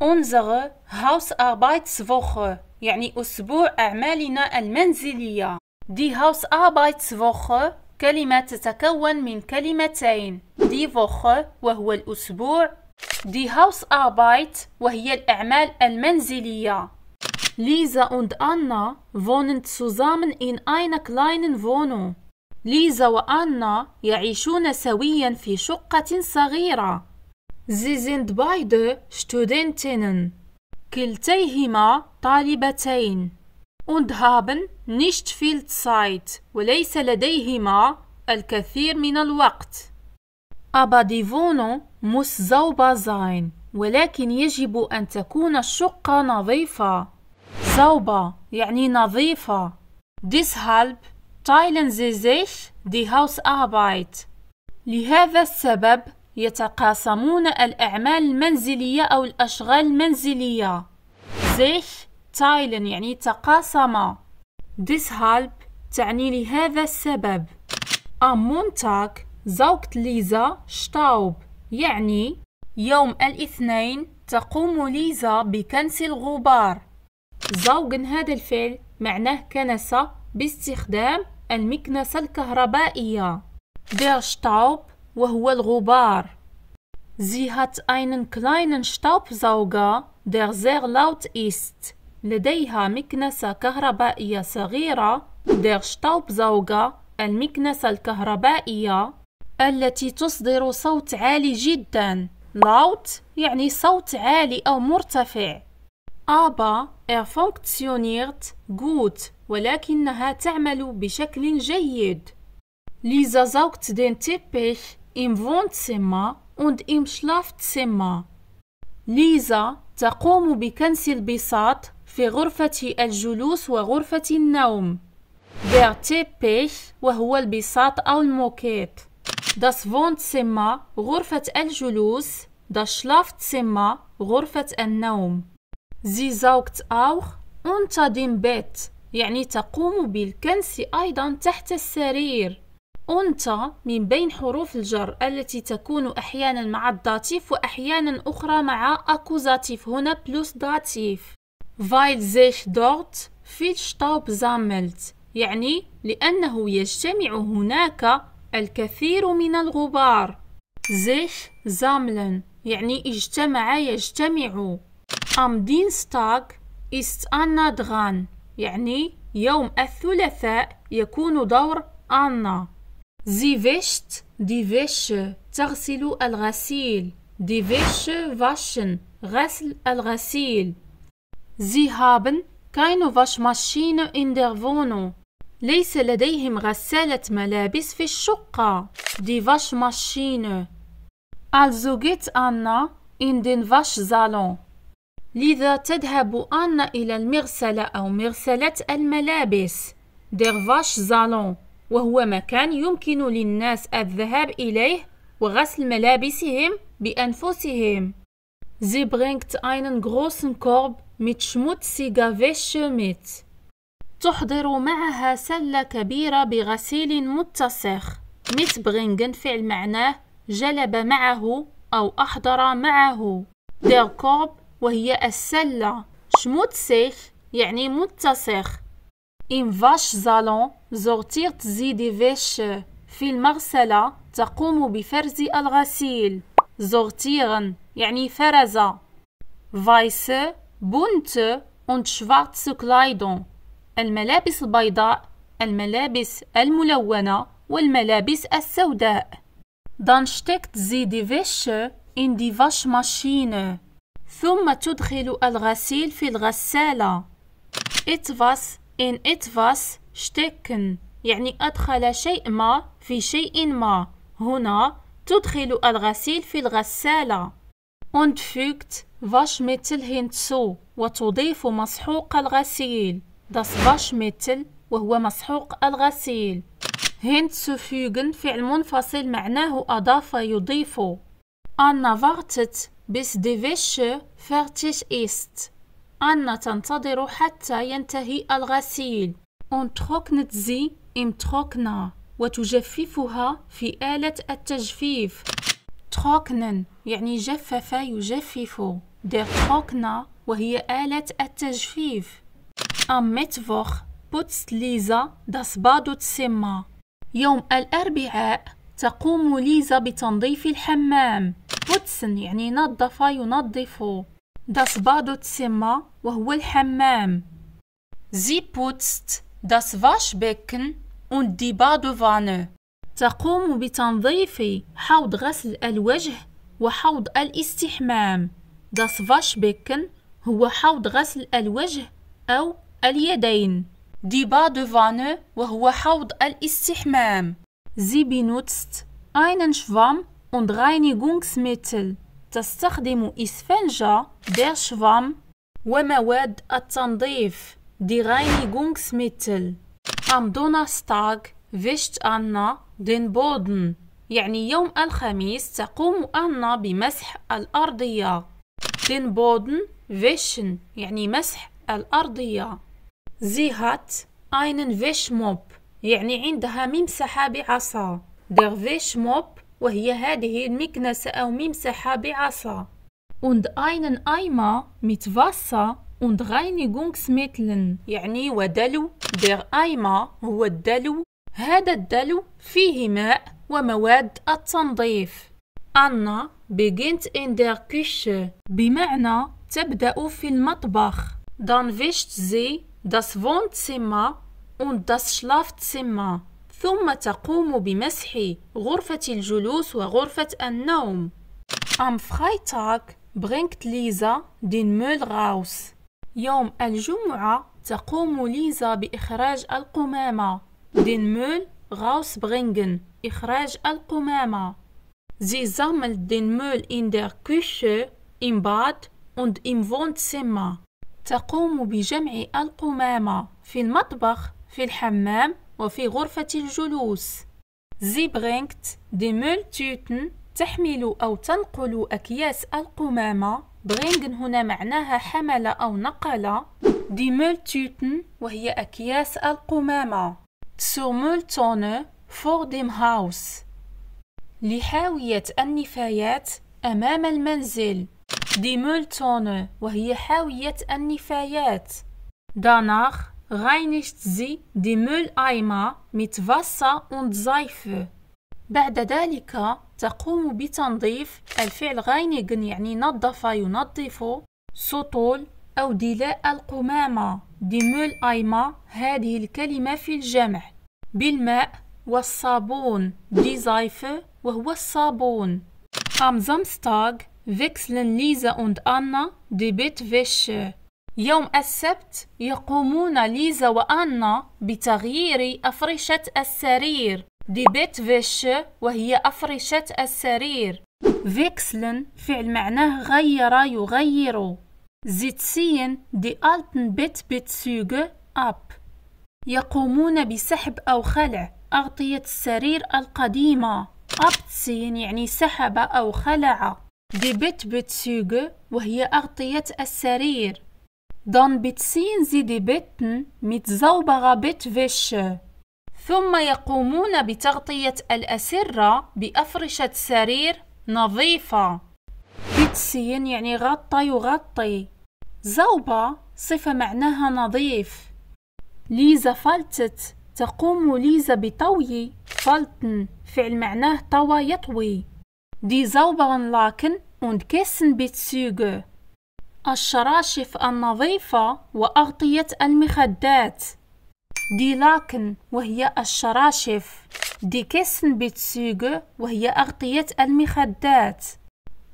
Unsere Hausarbeitswoche يعني أسبوع أعمالنا المنزلية. Die Hausarbeitswoche كلمة تتكون من كلمتين die Woche وهو الأسبوع die Hausarbeit وهي الأعمال المنزلية. Lisa und Anna wohnen zusammen in einer kleinen Wohnung. ليزا وأنا يعيشون سويا في شقة صغيرة. Sie sind beide Studentinnen. Kilteihima طالبتين und haben nicht viel Zeit وليس لديهما الكثير من الوقت. Aber die Wohnung muss sauber sein ولكن يجب أن تكون الشقة نظيفة. sauber يعني نظيفة. Deshalb teilen sie sich die Hausarbeit. لهذا السبب يتقاسمون الأعمال المنزلية أو الأشغال المنزلية sich تايلن يعني تقاسم ديس هالب تعني لهذا السبب أم مونتاك زوجت ليزا شتاوب يعني يوم الاثنين تقوم ليزا بكنس الغبار زوجن هذا الفعل معناه كنسة باستخدام المكنسة الكهربائية Der Staub وهو الغبار. Sie hat einen kleinen Staubsauger, der sehr laut ist. لديها مكنسة كهربائية صغيرة der Staubsauger المكنسة الكهربائية التي تصدر صوت عالي جدا laut يعني صوت عالي أو مرتفع aber er funktioniert gut ولكنها تعمل بشكل جيد Lisa saugt den Teppich Im Wohnzimmer und im Schlafzimmer. Lisa تقوم بكنس البساط في غرفة الجلوس وغرفة النوم. Der Teppich وهو البساط أو الموكيت. Das Wohnzimmer غرفة الجلوس. Das Schlafzimmer غرفة النوم. Sie saugt auch unter dem Bett. يعني تقوم بالكنس أيضا تحت السرير. أنت من بين حروف الجر التي تكون أحيانا مع الداتيف وأحيانا أخرى مع أكوزاتيف هنا بلوس داتيف weil sich dort viel Staub sammelt يعني لأنه يجتمع هناك الكثير من الغبار sich sammeln يعني اجتمع يجتمع am Dienstag ist Anna dran يعني يوم الثلاثاء يكون دور أنا Sie wischt die Wäsche. Tarsilu al الغسيل. Die Wäsche waschen. al الغسيل. Sie haben keine Waschmaschine in der Wohnung. ليس لديهم غسالة ملابس في الشقة. Die Waschmaschine. Also geht Anna in den Waschsalon. لذا تذهب أنا إلى المغسلة أو مغسلة الملابس. Der Waschsalon. وهو مكان يمكن للناس الذهاب إليه وغسل ملابسهم بأنفسهم. Sie bringt einen großen Korb mit schmutziger Wäsche mit. تحضر معها سلة كبيرة بغسيل متسخ. mitbringen فعل معناه جلب معه أو أحضر معه. Der Korb وهي السلة. schmutzig يعني متسخ. إن فاش زالون زوغتيغ تزيدي فيش في المغسلة تقوم بفرز الغسيل زغتيرن يعني فرزة فايس بونت und schwarze Kleidung الملابس البيضاء الملابس الملونة والملابس السوداء Dann steckt sie die Wäsche in die Waschmaschine. ثم تدخل الغسيل في الغسالة. Etwas in etwas stecken يعني أدخل شيء ما في شيء ما هنا تدخل الغسيل في الغسالة und fügt Waschmittel hinzu وتضيف مسحوق الغسيل das Waschmittel وهو مسحوق الغسيل hinzufügen فعل منفصل معناه أضاف يضيف Anna wartet bis die Wäsche fertig ist أن تنتظر حتى ينتهي الغسيل und trocknet sie im Trockner وتجففها في آلة التجفيف trocknen يعني جفف يجفف der Trockner وهي آلة التجفيف Am Mittwoch putzt Lisa das Badezimmer يوم الأربعاء تقوم ليزا بتنظيف الحمام putzen يعني نظف ينظف Das Badezimmer وهو الحمام. Sie putzt das Waschbecken und die Badewanne. تقوم بتنظيف حوض غسل الوجه وحوض الاستحمام. Das Waschbecken هو حوض غسل الوجه أو اليدين. Die Badewanne وهو حوض الاستحمام. Sie benutzt einen Schwamm und Reinigungsmittel. تستخدم إسفنجة ديرشفام ومواد التنظيف دي غايني ميتل أم دونستاغ فيشت أنا دين بودن يعني يوم الخميس تقوم أنا بمسح الأرضية دين بودن فيشن يعني مسح الأرضية زي هات فيش موب يعني عندها ممسحة بعصا فيش موب وهي هذه المكنسة أو ممسحة بعصا und einen Eimer mit Wasser und Reinigungsmitteln يعني ودلو der Eimer هو الدلو هذا الدلو فيه ماء ومواد التنظيف Anna beginnt in der Küche بمعنى تبدأ في المطبخ dann wischt sie das Wohnzimmer und das Schlafzimmer ثم تقوم بمسح غرفة الجلوس وغرفة النوم. Am Freitag bringt Lisa den Müll raus. يوم الجمعة تقوم ليزا بإخراج القمامة. Den Müll rausbringen. إخراج القمامة. Sie sammelt den Müll in der Küche, im Bad und im Wohnzimmer. تقوم بجمع القمامة في المطبخ، في الحمام وفي غرفة الجلوس برينكت دي مول توتن تحمل أو تنقل أكياس القمامة برينغن هنا معناها حمل أو نقل مول توتن وهي أكياس القمامة zur Mülltonne فور ديم هاوس. لحاوية النفايات أمام المنزل دي Mülltonne وهي حاوية النفايات danach reinigt sie die Mülleimer mit Wasser und Seife. بعد ذلك تقوم بتنظيف الفعل reinigen يعني نظف ينظف سطول أو دلاء القمامة دي مول أيما هذه الكلمة في الجمع بالماء والصابون دي زايف وهو الصابون أم زمستاغ ليزا Lisa أنا دي بيت Bettwäsche يوم السبت يقومون ليزا وأنا بتغيير أفرشة السرير دي بيت فيش وهي أفرشة السرير فيكسلن فعل معناه غير يغير زيتسين دي ألتن بيت بتسوغ أب يقومون بسحب أو خلع أغطية السرير القديمة أبتسين يعني سحب أو خلع دي بيت بتسوغ وهي أغطية السرير Dann beziehen sie die Betten mit sauberer Bettwäsche. ثم يقومون بتغطية الأسرة بأفرشة سرير نظيفة. بتسين يعني غطى يغطي. زوبة صفة معناها نظيف. ليزا فلتت تقوم ليزا بطوي فلتن فعل معناه طوى يطوي. دي زوبرن لاكن und Kissen bezüge. الشراشف النظيفة وأغطية المخدات دي لاكن وهي الشراشف دي كيسن بيتسيغ وهي أغطية المخدات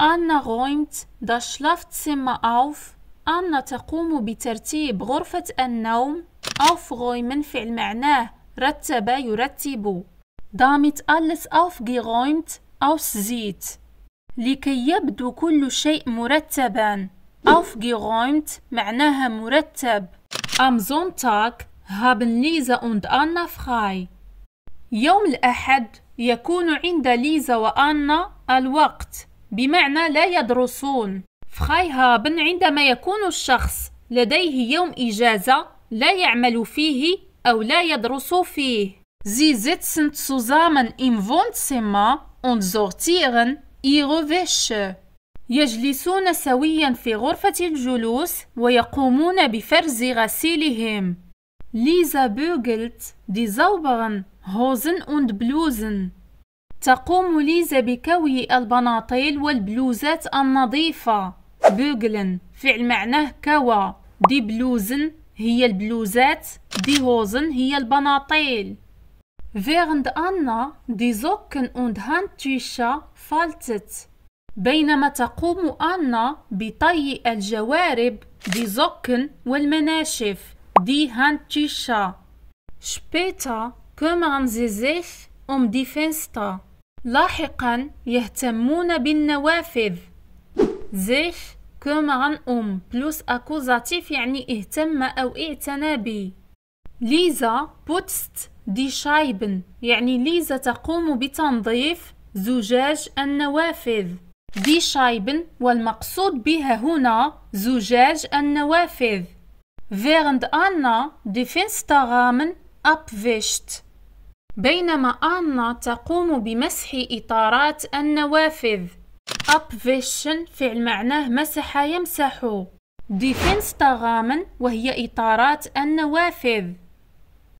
أنا غويمت das سما أوف أنا تقوم بترتيب غرفة النوم أوف غويمن فعل معناه رتب يرتب damit alles أوس زيت لكي يبدو كل شيء مرتبا Aufgeräumt معناها مرتب. Am Sonntag haben Lisa und Anna frei. يوم الأحد يكون عند ليزا وأنا الوقت بمعنى لا يدرسون فراي هابن عندما يكون الشخص لديه يوم إجازة لا يعمل فيه أو لا يدرس فيه Sie sitzen zusammen im Wohnzimmer und sortieren ihre Wäsche. يجلسون سويا في غرفة الجلوس ويقومون بفرز غسيلهم. ليزا بوغلت دي زوبغن هوزن und بلوزن. تقوم ليزا بكوي البناطيل والبلوزات النظيفة. بوغلن فعل معناه كوى. دي بلوزن هي البلوزات، دي هوزن هي البناطيل. Während Anna die Socken und Handtücher faltet, بينما تقوم أنا بطي الجوارب دي زوكن والمناشف دي هانتيشا شبيتا kümmern sie أم دي die لاحقا يهتمون بالنوافذ. sich kümmern أم بلوس أكوزاتيف يعني اهتم أو اعتنى بي. ليزا بوتست دي شايبن يعني ليزا تقوم بتنظيف زجاج النوافذ. دي شايبن والمقصود بها هنا زجاج النوافذ während أنا دي Fensterrahmen أبفشت بينما أنا تقوم بمسح إطارات النوافذ أبفشن فعل معناه مسح يمسح دي فينستغامن وهي إطارات النوافذ